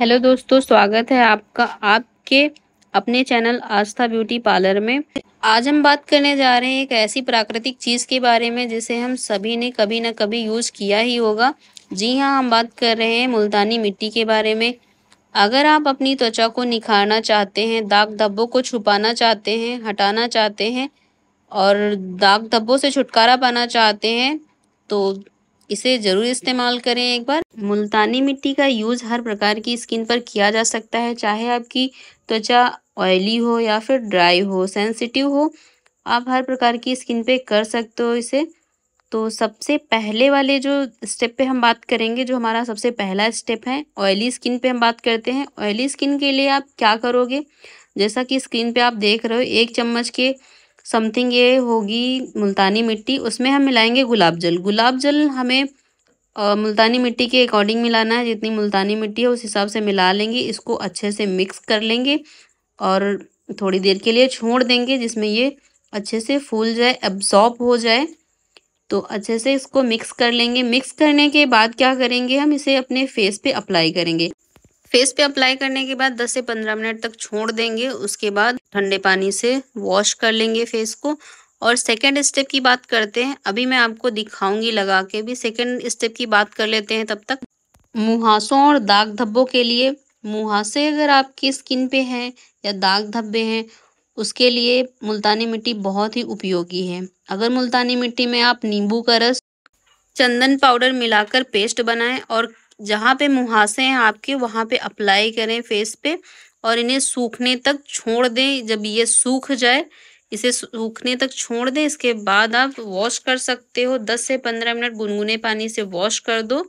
hello दोस्तों स्वागत है आपका आपके अपने चैनल आस्था ब्यूटी पार्लर में आज हम बात करने जा रहे हैं एक ऐसी प्राकृतिक चीज़ के बारे में जिसे हम सभी ने कभी ना कभी यूज़ किया ही होगा जी हाँ हम बात कर रहे हैं मुल्तानी मिट्टी के बारे में अगर आप अपनी त्वचा को निखारना चाहते हैं दाग धब्बों को छुपाना चाहते हैं हटाना चाहते हैं और दाग धब्बों से छुटकारा पाना चाहते हैं तो इसे ज़रूर इस्तेमाल करें एक बार मुल्तानी मिट्टी का यूज़ हर प्रकार की स्किन पर किया जा सकता है चाहे आपकी त्वचा ऑयली हो या फिर ड्राई हो सेंसिटिव हो आप हर प्रकार की स्किन पे कर सकते हो इसे तो सबसे पहले वाले जो स्टेप पे हम बात करेंगे जो हमारा सबसे पहला स्टेप है ऑयली स्किन पे हम बात करते हैं ऑयली स्किन के लिए आप क्या करोगे जैसा कि स्क्रीन पे आप देख रहे हो एक चम्मच के समथिंग ये होगी मुल्तानी मिट्टी उसमें हम मिलाएंगे गुलाब जल गुलाब जल हमें मुल्तानी मिट्टी के अकॉर्डिंग मिलाना है जितनी मुल्तानी मिट्टी है उस हिसाब से मिला लेंगे इसको अच्छे से मिक्स कर लेंगे और थोड़ी देर के लिए छोड़ देंगे जिसमें ये अच्छे से फूल जाए एब्जॉर्ब हो जाए तो अच्छे से इसको मिक्स कर लेंगे मिक्स करने के बाद क्या करेंगे हम इसे अपने फेस पे अप्लाई करेंगे फेस पे अप्लाई करने के बाद 10 से 15 मिनट तक छोड़ देंगे उसके बाद ठंडे पानी से वॉश कर लेंगे फेस को और सेकेंड स्टेप की बात करते हैं अभी मैं आपको दिखाऊंगी लगा के भी सेकेंड स्टेप की बात कर लेते हैं तब तक मुहासों और दाग धब्बों के लिए मुहासे अगर आपकी स्किन पे हैं या दाग धब्बे हैं उसके लिए मुल्तानी मिट्टी बहुत ही उपयोगी है अगर मुल्तानी मिट्टी में आप नींबू का रस चंदन पाउडर मिलाकर पेस्ट बनाएं और जहाँ पे मुहासे हैं आपके वहाँ पे अप्लाई करें फेस पे और इन्हें सूखने तक छोड़ दें जब ये सूख जाए इसे सूखने तक छोड़ दें इसके बाद आप वॉश कर सकते हो दस से पंद्रह मिनट गुनगुने पानी से वॉश कर दो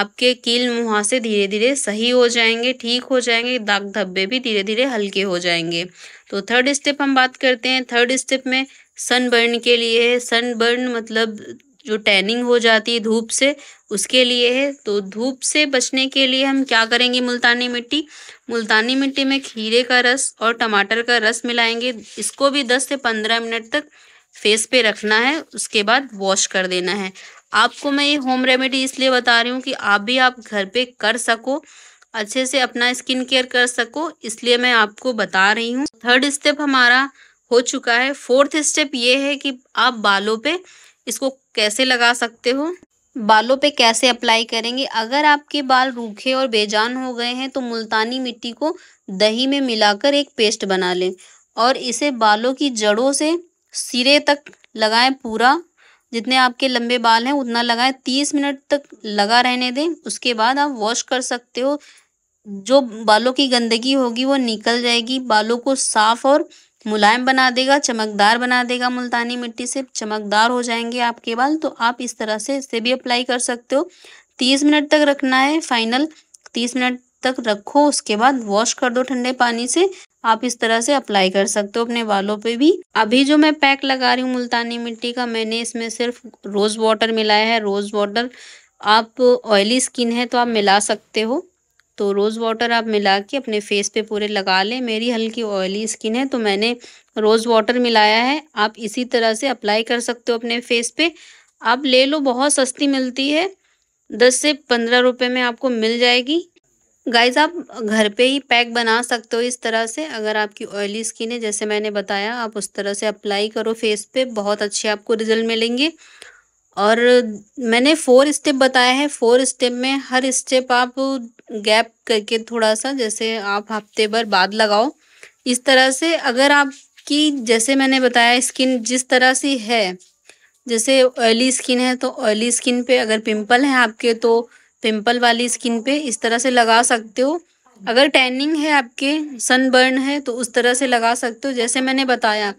आपके कील मुहासे धीरे धीरे सही हो जाएंगे ठीक हो जाएंगे दाग धब्बे भी धीरे धीरे हल्के हो जाएंगे तो थर्ड स्टेप हम बात करते हैं थर्ड स्टेप में सनबर्न के लिए सनबर्न मतलब जो टैनिंग हो जाती है धूप से उसके लिए है तो धूप से बचने के लिए हम क्या करेंगे मुल्तानी मिट्टी मुल्तानी मिट्टी में खीरे का रस और टमाटर का रस मिलाएंगे इसको भी दस से पंद्रह मिनट तक फेस पे रखना है उसके बाद वॉश कर देना है आपको मैं ये होम रेमेडी इसलिए बता रही हूँ कि आप भी आप घर पे कर सको अच्छे से अपना स्किन केयर कर सको इसलिए मैं आपको बता रही हूँ थर्ड स्टेप हमारा हो चुका है फोर्थ स्टेप ये है कि आप बालों पे इसको कैसे लगा सकते हो बालों पे कैसे अप्लाई करेंगे अगर आपके बाल रूखे और बेजान हो गए हैं तो मुल्तानी मिट्टी को दही में मिलाकर एक पेस्ट बना लें और इसे बालों की जड़ों से सिरे तक लगाएं पूरा जितने आपके लंबे बाल हैं उतना लगाएं तीस मिनट तक लगा रहने दें उसके बाद आप वॉश कर सकते हो जो बालों की गंदगी होगी वो निकल जाएगी बालों को साफ और मुलायम बना देगा चमकदार बना देगा मुल्तानी मिट्टी से चमकदार हो जाएंगे आपके बाल तो आप इस तरह से इसे भी अप्लाई कर सकते हो तीस मिनट तक रखना है फाइनल तीस मिनट तक रखो उसके बाद वॉश कर दो ठंडे पानी से आप इस तरह से अप्लाई कर सकते हो अपने बालों पे भी अभी जो मैं पैक लगा रही हूँ मुल्तानी मिट्टी का मैंने इसमें सिर्फ रोज़ वाटर मिलाया है रोज़ वाटर आप ऑयली स्किन है तो आप मिला सकते हो तो रोज़ वाटर आप मिला के अपने फेस पे पूरे लगा लें मेरी हल्की ऑयली स्किन है तो मैंने रोज़ वाटर मिलाया है आप इसी तरह से अप्लाई कर सकते हो अपने फेस पे आप ले लो बहुत सस्ती मिलती है दस से पंद्रह रुपये में आपको मिल जाएगी गाइज आप घर पे ही पैक बना सकते हो इस तरह से अगर आपकी ऑयली स्किन है जैसे मैंने बताया आप उस तरह से अप्लाई करो फेस पे बहुत अच्छे आपको रिजल्ट मिलेंगे और मैंने फोर स्टेप बताया है फोर स्टेप में हर स्टेप आप गैप करके थोड़ा सा जैसे आप हफ्ते भर बाद लगाओ इस तरह से अगर आपकी जैसे मैंने बताया स्किन जिस तरह से है जैसे ऑयली स्किन है तो ऑयली स्किन पे अगर पिंपल है आपके तो पिंपल वाली स्किन पे इस तरह से लगा सकते हो अगर टैनिंग है आपके सनबर्न है तो उस तरह से लगा सकते हो जैसे मैंने बताया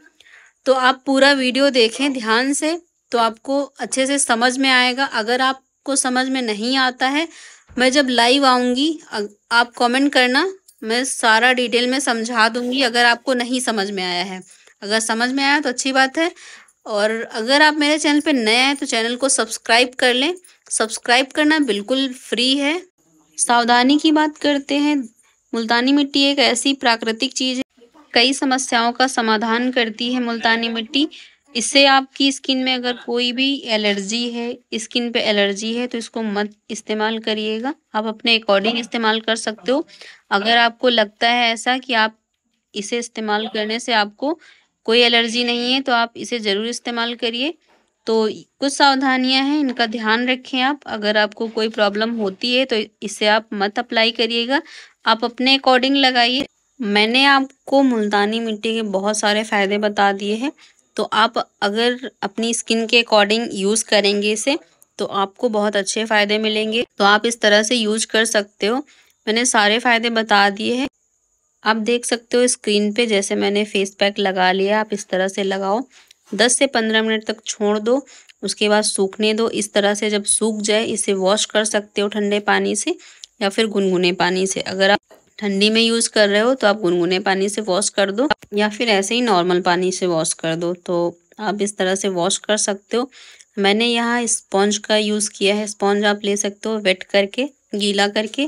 तो आप पूरा वीडियो देखें ध्यान से तो आपको अच्छे से समझ में आएगा अगर आपको समझ में नहीं आता है मैं जब लाइव आऊँगी आप कमेंट करना मैं सारा डिटेल में समझा दूंगी अगर आपको नहीं समझ में आया है अगर समझ में आया तो अच्छी बात है और अगर आप मेरे चैनल पे नए हैं तो चैनल को सब्सक्राइब कर लें सब्सक्राइब करना बिल्कुल फ्री है सावधानी की बात करते हैं मुल्तानी मिट्टी एक ऐसी प्राकृतिक चीज़ है कई समस्याओं का समाधान करती है मुल्तानी मिट्टी इससे आपकी स्किन में अगर कोई भी एलर्जी है स्किन पे एलर्जी है तो इसको मत इस्तेमाल करिएगा आप अपने अकॉर्डिंग इस्तेमाल कर सकते हो अगर आपको लगता है ऐसा कि आप इसे इस्तेमाल करने से आपको कोई एलर्जी नहीं है तो आप इसे ज़रूर इस्तेमाल करिए तो कुछ सावधानियां हैं इनका ध्यान रखें आप अगर आपको कोई प्रॉब्लम होती है तो इसे आप मत अप्लाई करिएगा आप अपने अकॉर्डिंग लगाइए मैंने आपको मुल्तानी मिट्टी के बहुत सारे फ़ायदे बता दिए हैं तो आप अगर अपनी स्किन के अकॉर्डिंग यूज़ करेंगे इसे तो आपको बहुत अच्छे फ़ायदे मिलेंगे तो आप इस तरह से यूज कर सकते हो मैंने सारे फ़ायदे बता दिए हैं आप देख सकते हो स्क्रीन पे जैसे मैंने फेस पैक लगा लिया आप इस तरह से लगाओ 10 से 15 मिनट तक छोड़ दो उसके बाद सूखने दो इस तरह से जब सूख जाए इसे वॉश कर सकते हो ठंडे पानी से या फिर गुनगुने पानी से अगर आप ठंडी में यूज़ कर रहे हो तो आप गुनगुने पानी से वॉश कर दो या फिर ऐसे ही नॉर्मल पानी से वॉश कर दो तो आप इस तरह से वॉश कर सकते हो मैंने यहाँ स्पॉन्ज का यूज़ किया है स्पॉन्ज आप ले सकते हो वेट करके गीला करके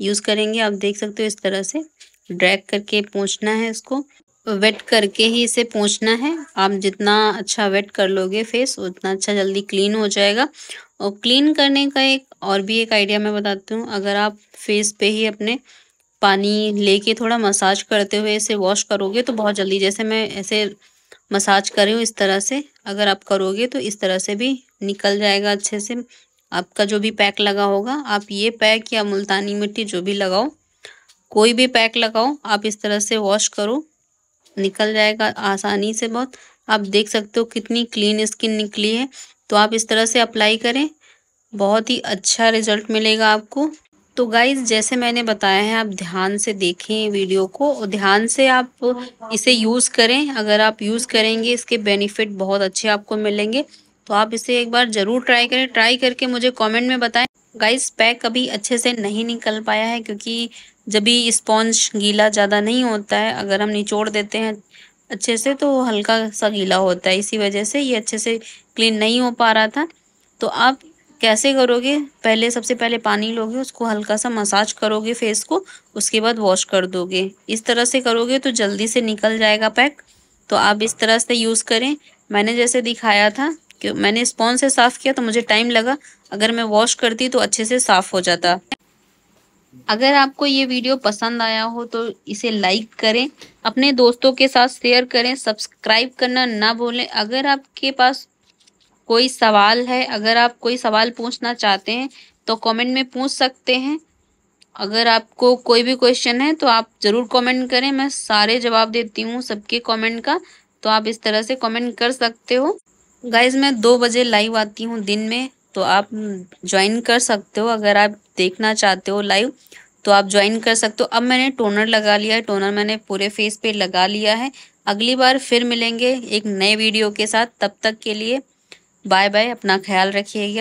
यूज़ करेंगे आप देख सकते हो इस तरह से ड्रैग करके पोंछना है इसको वेट करके ही इसे पोंछना है आप जितना अच्छा वेट कर लोगे फेस उतना अच्छा जल्दी क्लीन हो जाएगा और क्लीन करने का एक और भी एक आइडिया मैं बताती हूँ अगर आप फेस पे ही अपने पानी लेके थोड़ा मसाज करते हुए इसे वॉश करोगे तो बहुत जल्दी जैसे मैं ऐसे मसाज कर रही हूँ इस तरह से अगर आप करोगे तो इस तरह से भी निकल जाएगा अच्छे से आपका जो भी पैक लगा होगा आप ये पैक या मुल्तानी मिट्टी जो भी लगाओ कोई भी पैक लगाओ आप इस तरह से वॉश करो निकल जाएगा आसानी से बहुत आप देख सकते हो कितनी क्लीन स्किन निकली है तो आप इस तरह से अप्लाई करें बहुत ही अच्छा रिजल्ट मिलेगा आपको तो गाइज जैसे मैंने बताया है आप ध्यान से देखें वीडियो को और ध्यान से आप इसे यूज़ करें अगर आप यूज़ करेंगे इसके बेनिफिट बहुत अच्छे आपको मिलेंगे तो आप इसे एक बार ज़रूर ट्राई करें ट्राई करके मुझे कमेंट में बताएं गाइस पैक अभी अच्छे से नहीं निकल पाया है क्योंकि जब भी स्पॉन्ज गीला ज़्यादा नहीं होता है अगर हम निचोड़ देते हैं अच्छे से तो हल्का सा गीला होता है इसी वजह से ये अच्छे से क्लीन नहीं हो पा रहा था तो आप कैसे करोगे पहले सबसे पहले पानी लोगे उसको हल्का सा मसाज करोगे फेस को उसके बाद वॉश कर दोगे इस तरह से करोगे तो जल्दी से निकल जाएगा पैक तो आप इस तरह से यूज़ करें मैंने जैसे दिखाया था कि मैंने स्पॉन्ज से साफ़ किया तो मुझे टाइम लगा अगर मैं वॉश करती तो अच्छे से साफ़ हो जाता अगर आपको ये वीडियो पसंद आया हो तो इसे लाइक करें अपने दोस्तों के साथ शेयर करें सब्सक्राइब करना ना भूलें अगर आपके पास कोई सवाल है अगर आप कोई सवाल पूछना चाहते हैं तो कमेंट में पूछ सकते हैं अगर आपको कोई भी क्वेश्चन है तो आप ज़रूर कमेंट करें मैं सारे जवाब देती हूँ सबके कमेंट का तो आप इस तरह से कमेंट कर सकते हो गाइज मैं दो बजे लाइव आती हूँ दिन में तो आप ज्वाइन कर सकते हो अगर आप देखना चाहते हो लाइव तो आप ज्वाइन कर सकते हो अब मैंने टोनर लगा लिया है टोनर मैंने पूरे फेस पे लगा लिया है अगली बार फिर मिलेंगे एक नए वीडियो के साथ तब तक के लिए बाय बाय अपना ख्याल रखिएगा